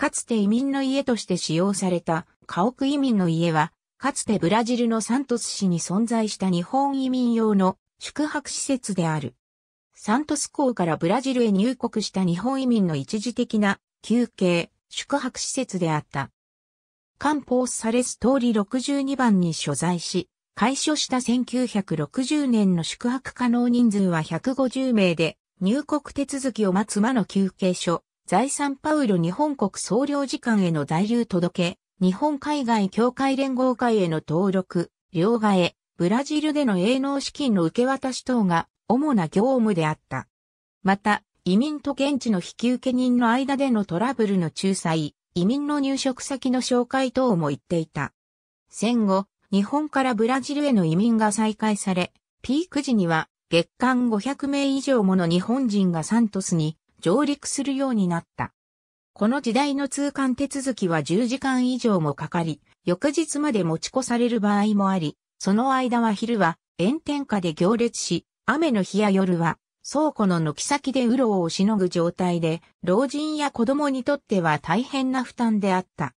かつて移民の家として使用された家屋移民の家は、かつてブラジルのサントス市に存在した日本移民用の宿泊施設である。サントス港からブラジルへ入国した日本移民の一時的な休憩、宿泊施設であった。官報されスサレス通り62番に所在し、開所した1960年の宿泊可能人数は150名で、入国手続きを待つ間の休憩所、在サンパウロ日本国総領事館への在留届、日本海外協会連合会への登録、両替、ブラジルでの営農資金の受け渡し等が主な業務であった。また、移民と現地の引き受け人の間でのトラブルの仲裁、移民の入植先の紹介等も言っていた。戦後、日本からブラジルへの移民が再開され、ピーク時には月間500名以上もの日本人がサントスに上陸するようになった。この時代の通関手続きは10時間以上もかかり、翌日まで持ち越される場合もあり、その間は昼は炎天下で行列し、雨の日や夜は倉庫の軒先でうろうをしのぐ状態で、老人や子供にとっては大変な負担であった。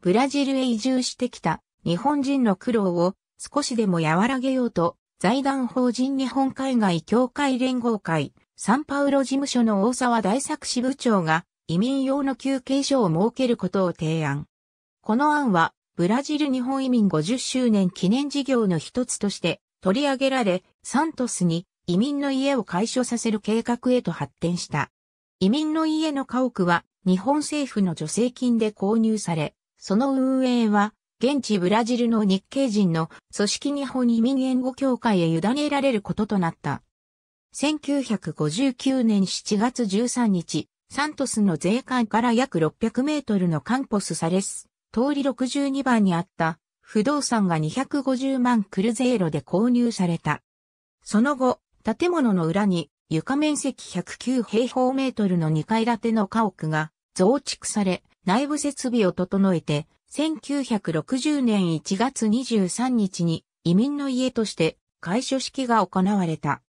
ブラジルへ移住してきた日本人の苦労を少しでも和らげようと、財団法人日本海外協会連合会、サンパウロ事務所の大沢大作支部長が移民用の休憩所を設けることを提案。この案は、ブラジル日本移民50周年記念事業の一つとして取り上げられ、サントスに移民の家を解消させる計画へと発展した。移民の家の家屋は日本政府の助成金で購入され、その運営は現地ブラジルの日系人の組織日本移民援護協会へ委ねられることとなった。1959年7月13日、サントスの税関から約600メートルのカンポスサレス、通り62番にあった不動産が250万クルゼーロで購入された。その後、建物の裏に床面積109平方メートルの2階建ての家屋が増築され、内部設備を整えて、1960年1月23日に移民の家として開所式が行われた。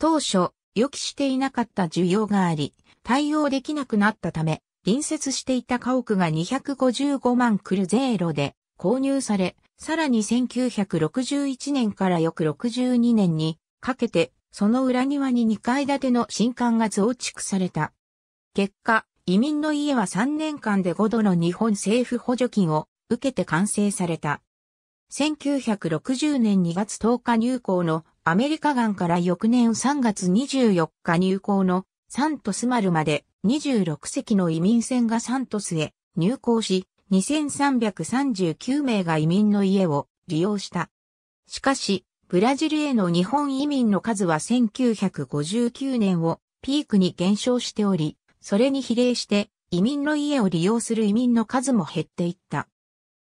当初、予期していなかった需要があり、対応できなくなったため、隣接していた家屋が255万クルゼーロで購入され、さらに1961年から翌62年にかけて、その裏庭に2階建ての新館が増築された。結果、移民の家は3年間で5度の日本政府補助金を受けて完成された。1960年2月10日入校のアメリカ岸から翌年3月24日入港のサントス丸まで26隻の移民船がサントスへ入港し、2339名が移民の家を利用した。しかし、ブラジルへの日本移民の数は1959年をピークに減少しており、それに比例して移民の家を利用する移民の数も減っていった。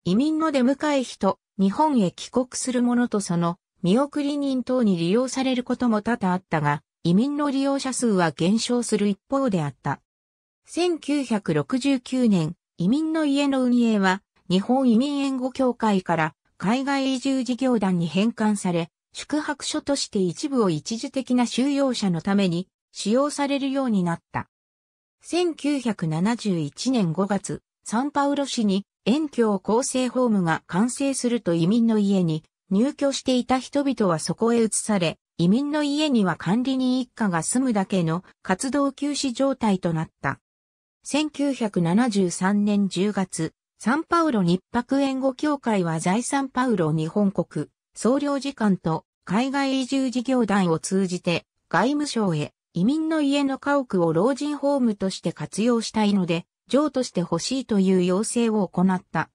移民の出迎え人、日本へ帰国する者とその見送り人等に利用されることも多々あったが、移民の利用者数は減少する一方であった。1969年、移民の家の運営は、日本移民援護協会から海外移住事業団に返還され、宿泊所として一部を一時的な収容者のために使用されるようになった。1971年5月、サンパウロ市に遠教厚生ホームが完成すると移民の家に入居していた人々はそこへ移され、移民の家には管理人一家が住むだけの活動休止状態となった。1973年10月、サンパウロ日泊援護協会は在サンパウロ日本国、総領事館と海外移住事業団を通じて外務省へ移民の家の家屋を老人ホームとして活用したいので、譲渡してほしいという要請を行った。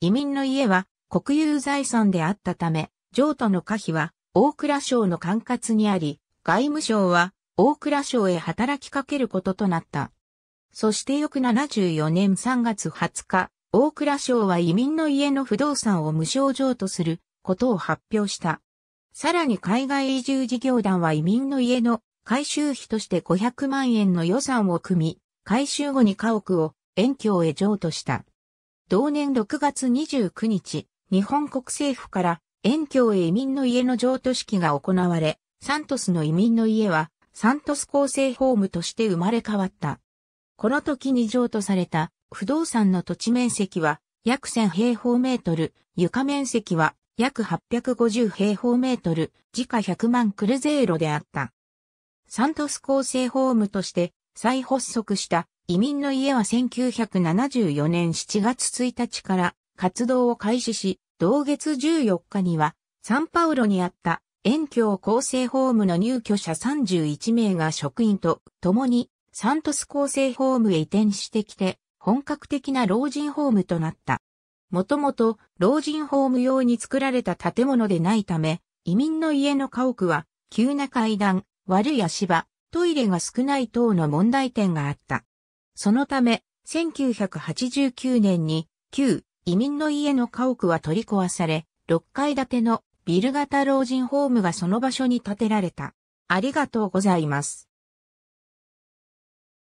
移民の家は国有財産であったため、譲渡の可否は大蔵省の管轄にあり、外務省は大蔵省へ働きかけることとなった。そして翌74年3月20日、大蔵省は移民の家の不動産を無償譲渡することを発表した。さらに海外移住事業団は移民の家の改修費として500万円の予算を組み、改修後に家屋を遠京へ譲渡した。同年6月29日、日本国政府から、遠郷へ移民の家の譲渡式が行われ、サントスの移民の家は、サントス厚生ホームとして生まれ変わった。この時に譲渡された不動産の土地面積は約1000平方メートル、床面積は約850平方メートル、時価100万クルゼーロであった。サントス厚生ホームとして再発足した移民の家は1974年7月1日から活動を開始し、同月14日には、サンパウロにあった、遠郷厚生ホームの入居者31名が職員と共に、サントス厚生ホームへ移転してきて、本格的な老人ホームとなった。もともと、老人ホーム用に作られた建物でないため、移民の家の家屋は、急な階段、悪い足場、トイレが少ない等の問題点があった。そのため、1989年に、旧移民の家の家屋は取り壊され、6階建てのビル型老人ホームがその場所に建てられた。ありがとうございます。